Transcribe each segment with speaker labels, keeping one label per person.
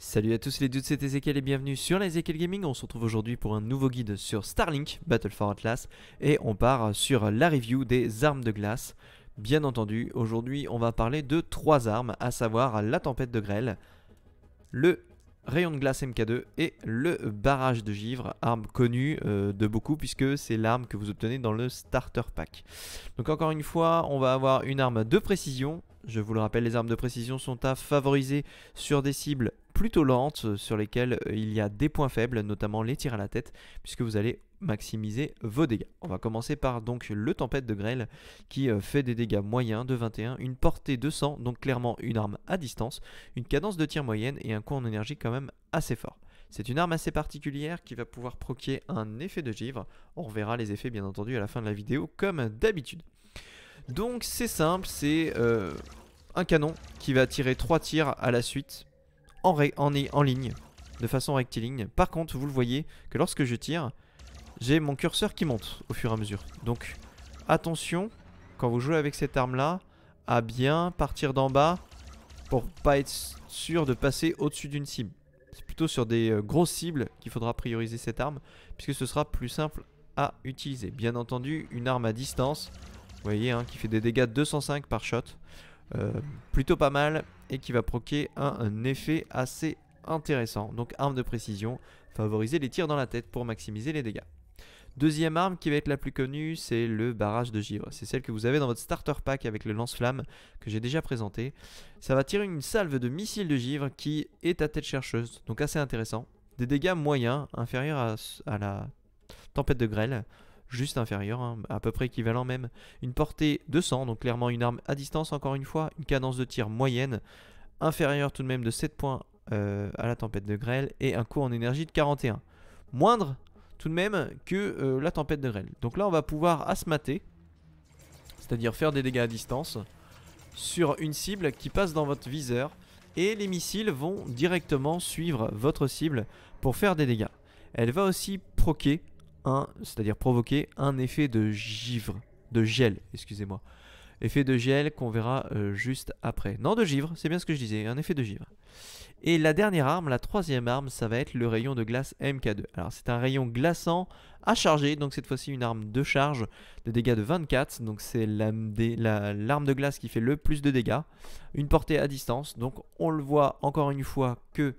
Speaker 1: Salut à tous les dudes, c'est Ezekiel et bienvenue sur les Ezekiel Gaming. On se retrouve aujourd'hui pour un nouveau guide sur Starlink Battle for Atlas et on part sur la review des armes de glace. Bien entendu, aujourd'hui on va parler de trois armes, à savoir la tempête de grêle, le rayon de glace MK2 et le barrage de givre, arme connue euh, de beaucoup puisque c'est l'arme que vous obtenez dans le starter pack. Donc encore une fois, on va avoir une arme de précision. Je vous le rappelle, les armes de précision sont à favoriser sur des cibles plutôt lentes euh, sur lesquelles euh, il y a des points faibles, notamment les tirs à la tête, puisque vous allez maximiser vos dégâts. On va commencer par donc le Tempête de Grêle qui euh, fait des dégâts moyens de 21, une portée de 100, donc clairement une arme à distance, une cadence de tir moyenne et un coût en énergie quand même assez fort. C'est une arme assez particulière qui va pouvoir proquer un effet de givre. On reverra les effets bien entendu à la fin de la vidéo comme d'habitude. Donc c'est simple, c'est un canon qui va tirer 3 tirs à la suite en, en, en ligne, de façon rectiligne. Par contre, vous le voyez que lorsque je tire, j'ai mon curseur qui monte au fur et à mesure. Donc attention, quand vous jouez avec cette arme-là, à bien partir d'en bas pour pas être sûr de passer au-dessus d'une cible. C'est plutôt sur des euh, grosses cibles qu'il faudra prioriser cette arme, puisque ce sera plus simple à utiliser. Bien entendu, une arme à distance, vous voyez, hein, qui fait des dégâts de 205 par shot. Euh, plutôt pas mal et qui va proquer un, effet assez intéressant. Donc arme de précision, favoriser les tirs dans la tête pour maximiser les dégâts. Deuxième arme qui va être la plus connue, c'est le barrage de givre. C'est celle que vous avez dans votre starter pack avec le lance-flamme que j'ai déjà présenté. Ça va tirer une salve de missiles de givre qui est à tête chercheuse, donc assez intéressant. Des dégâts moyens, inférieurs à la tempête de grêle juste inférieur, hein, à peu près équivalent même. Une portée de 100, donc clairement une arme à distance encore une fois, une cadence de tir moyenne, inférieure tout de même de 7 points euh, à la tempête de grêle, et un coût en énergie de 41. Moindre tout de même que euh, la tempête de grêle. Donc là on va pouvoir asmater, c'est-à-dire faire des dégâts à distance, sur une cible qui passe dans votre viseur, et les missiles vont directement suivre votre cible pour faire des dégâts. Elle va aussi proquer un, c'est-à-dire provoquer un effet de givre, de gel, excusez-moi. Effet de gel qu'on verra euh, juste après. Non, de givre, c'est bien ce que je disais, un effet de givre. Et la dernière arme, la troisième arme, ça va être le rayon de glace MK2. Alors c'est un rayon glaçant à charger, donc cette fois-ci une arme de charge de dégâts de 24, donc c'est l'arme de glace qui fait le plus de dégâts. Une portée à distance, donc on le voit encore une fois que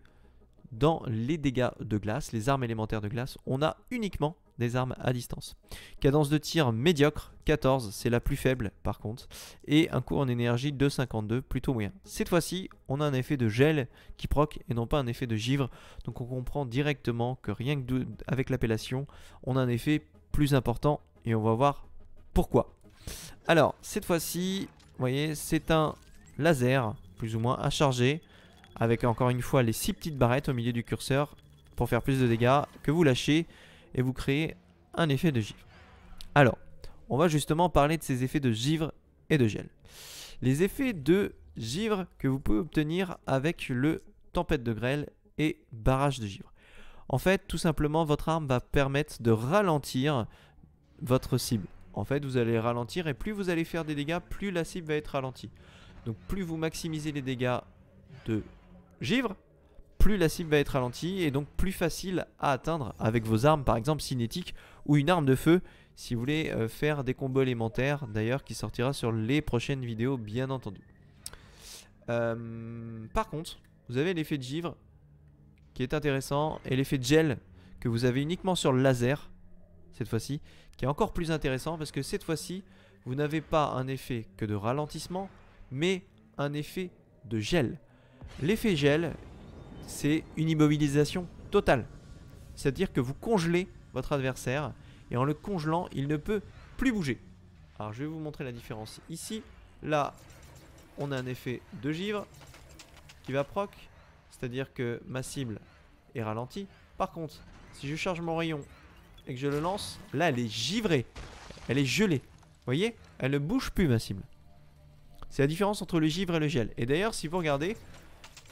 Speaker 1: dans les dégâts de glace, les armes élémentaires de glace, on a uniquement des armes à distance. Cadence de tir médiocre, 14, c'est la plus faible par contre, et un coût en énergie de 52, plutôt moyen. Cette fois-ci, on a un effet de gel qui proc et non pas un effet de givre, donc on comprend directement que rien que avec l'appellation, on a un effet plus important et on va voir pourquoi. Alors, cette fois-ci, vous voyez, c'est un laser, plus ou moins, à charger, avec encore une fois les 6 petites barrettes au milieu du curseur pour faire plus de dégâts que vous lâchez et vous créez un effet de givre. Alors, on va justement parler de ces effets de givre et de gel. Les effets de givre que vous pouvez obtenir avec le tempête de grêle et barrage de givre. En fait, tout simplement, votre arme va permettre de ralentir votre cible. En fait, vous allez ralentir et plus vous allez faire des dégâts, plus la cible va être ralentie. Donc plus vous maximisez les dégâts de givre, plus la cible va être ralentie et donc plus facile à atteindre avec vos armes par exemple cinétiques ou une arme de feu si vous voulez euh, faire des combos élémentaires d'ailleurs qui sortira sur les prochaines vidéos bien entendu. Euh, par contre, vous avez l'effet de givre qui est intéressant et l'effet de gel que vous avez uniquement sur le laser cette fois-ci qui est encore plus intéressant parce que cette fois-ci vous n'avez pas un effet que de ralentissement mais un effet de gel. L'effet gel c'est une immobilisation totale. C'est-à-dire que vous congelez votre adversaire et en le congelant, il ne peut plus bouger. Alors je vais vous montrer la différence ici. Là, on a un effet de givre qui va proc, c'est-à-dire que ma cible est ralentie. Par contre, si je charge mon rayon et que je le lance, là elle est givrée, elle est gelée. Vous voyez Elle ne bouge plus ma cible. C'est la différence entre le givre et le gel. Et d'ailleurs, si vous regardez,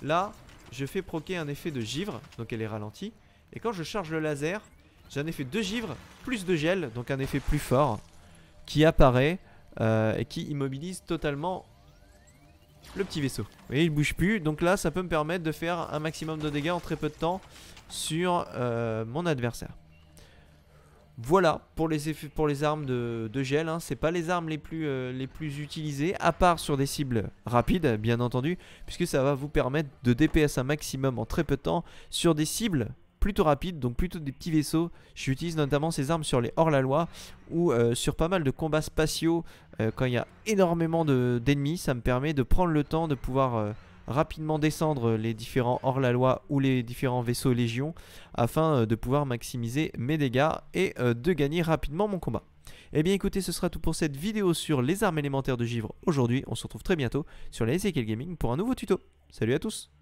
Speaker 1: là, je fais proquer un effet de givre, donc elle est ralentie. Et quand je charge le laser, j'ai un effet de givre plus de gel, donc un effet plus fort, qui apparaît euh, et qui immobilise totalement le petit vaisseau. Vous voyez, il bouge plus, donc là ça peut me permettre de faire un maximum de dégâts en très peu de temps sur euh, mon adversaire. Voilà pour les, effets, pour les armes de, gel, hein. c'est pas les armes les plus, euh, les plus utilisées, à part sur des cibles rapides bien entendu, puisque ça va vous permettre de DPS un maximum en très peu de temps sur des cibles plutôt rapides, donc plutôt des petits vaisseaux. J'utilise notamment ces armes sur les hors-la-loi ou euh, sur pas mal de combats spatiaux, euh, quand il y a énormément d'ennemis, ça me permet de prendre le temps de pouvoir rapidement descendre les différents hors-la-loi ou les différents vaisseaux légions afin euh, de pouvoir maximiser mes dégâts et euh, de gagner rapidement mon combat. Eh bien écoutez, ce sera tout pour cette vidéo sur les armes élémentaires de givre aujourd'hui. On se retrouve très bientôt sur les SQL Gaming pour un nouveau tuto. Salut à tous